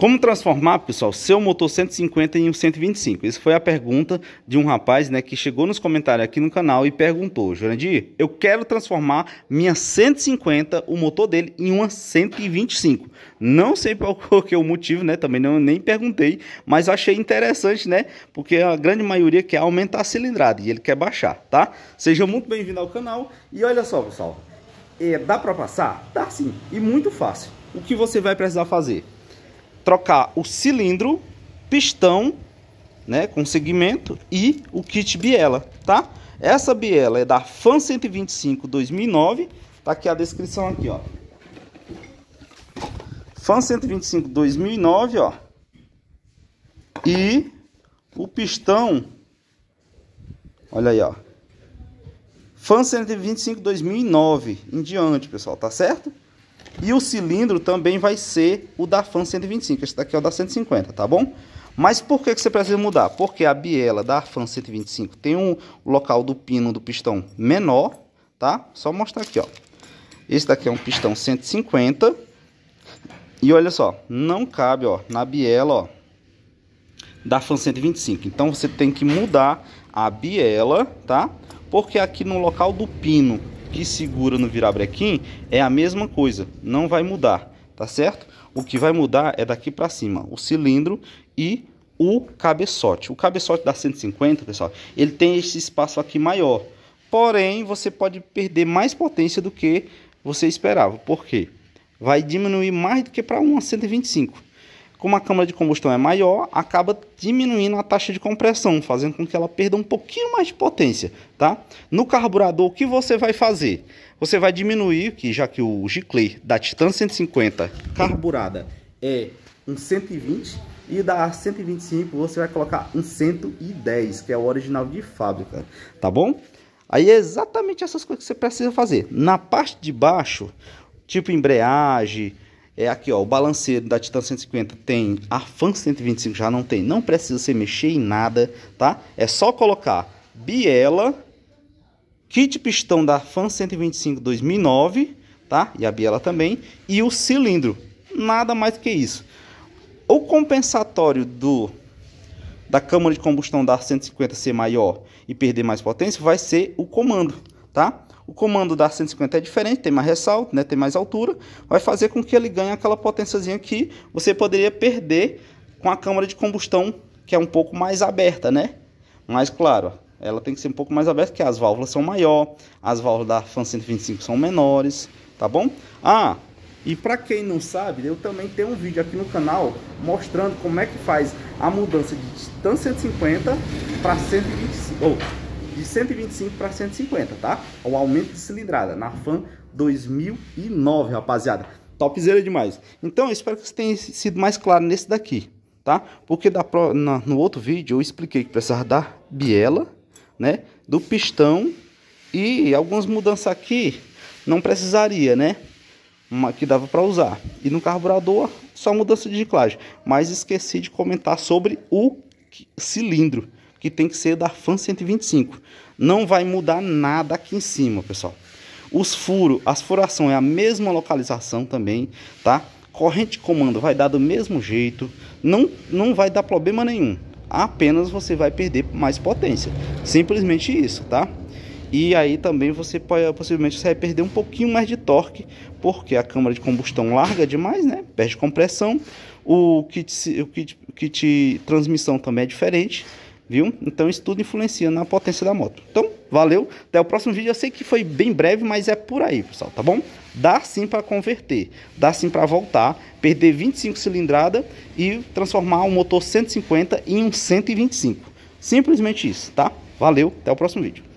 Como transformar, pessoal, seu motor 150 em um 125? Isso foi a pergunta de um rapaz, né, que chegou nos comentários aqui no canal e perguntou: "Jurandir, eu quero transformar minha 150, o motor dele, em uma 125". Não sei qual que é o motivo, né? Também não nem perguntei, mas achei interessante, né? Porque a grande maioria quer aumentar a cilindrada e ele quer baixar, tá? Seja muito bem-vindo ao canal e olha só, pessoal. É, dá para passar? Dá sim, e muito fácil. O que você vai precisar fazer? trocar o cilindro, pistão, né, com segmento e o kit biela, tá? Essa biela é da Fan 125 2009, tá aqui a descrição aqui, ó. Fan 125 2009, ó. E o pistão Olha aí, ó. Fan 125 2009 em diante, pessoal, tá certo? E o cilindro também vai ser o da FAN 125. Esse daqui é o da 150, tá bom? Mas por que, que você precisa mudar? Porque a biela da FAN 125 tem um local do pino do pistão menor, tá? Só mostrar aqui, ó. Esse daqui é um pistão 150. E olha só, não cabe, ó, na biela, ó, da FAN 125. Então você tem que mudar a biela, tá? Porque é aqui no local do pino que segura no virabrequim é a mesma coisa, não vai mudar, tá certo? O que vai mudar é daqui para cima, o cilindro e o cabeçote. O cabeçote da 150, pessoal, ele tem esse espaço aqui maior. Porém, você pode perder mais potência do que você esperava. Por quê? Vai diminuir mais do que para uma 125. Como a câmara de combustão é maior, acaba diminuindo a taxa de compressão, fazendo com que ela perda um pouquinho mais de potência, tá? No carburador, o que você vai fazer? Você vai diminuir, que já que o Giclée da Titan 150 carburada é um 120 e da 125 você vai colocar um 110, que é o original de fábrica, tá bom? Aí é exatamente essas coisas que você precisa fazer. Na parte de baixo, tipo embreagem, é aqui, ó, o balanceiro da Titan 150 tem, a Fan 125 já não tem, não precisa você mexer em nada, tá? É só colocar biela, kit pistão da Fan 125 2009, tá? E a biela também, e o cilindro, nada mais que isso. O compensatório do da câmara de combustão da 150 ser maior e perder mais potência vai ser o comando, tá? O comando da 150 é diferente, tem mais ressalto, né, tem mais altura, vai fazer com que ele ganhe aquela potênciazinha que você poderia perder com a câmara de combustão, que é um pouco mais aberta, né? Mas claro, ela tem que ser um pouco mais aberta, porque as válvulas são maior, as válvulas da FAN 125 são menores, tá bom? Ah, e para quem não sabe, eu também tenho um vídeo aqui no canal mostrando como é que faz a mudança de distância 150 para 125, oh, de 125 para 150, tá? O aumento de cilindrada na FAN 2009, rapaziada. Topzera demais. Então, eu espero que você tenha sido mais claro nesse daqui, tá? Porque da, na, no outro vídeo eu expliquei que precisava da biela, né? Do pistão e algumas mudanças aqui não precisaria, né? Uma que dava para usar. E no carburador, só mudança de ciclagem. Mas esqueci de comentar sobre o cilindro que tem que ser da FAN 125. Não vai mudar nada aqui em cima, pessoal. Os furos, as furação é a mesma localização também, tá? Corrente comando vai dar do mesmo jeito, não, não vai dar problema nenhum. Apenas você vai perder mais potência. Simplesmente isso, tá? E aí também você pode, possivelmente você vai perder um pouquinho mais de torque, porque a câmara de combustão larga demais, né? Perde compressão. O kit, o kit, o kit transmissão também é diferente viu? Então isso tudo influencia na potência da moto. Então, valeu, até o próximo vídeo. Eu sei que foi bem breve, mas é por aí, pessoal, tá bom? Dá sim para converter, dá sim para voltar, perder 25 cilindrada e transformar um motor 150 em um 125. Simplesmente isso, tá? Valeu, até o próximo vídeo.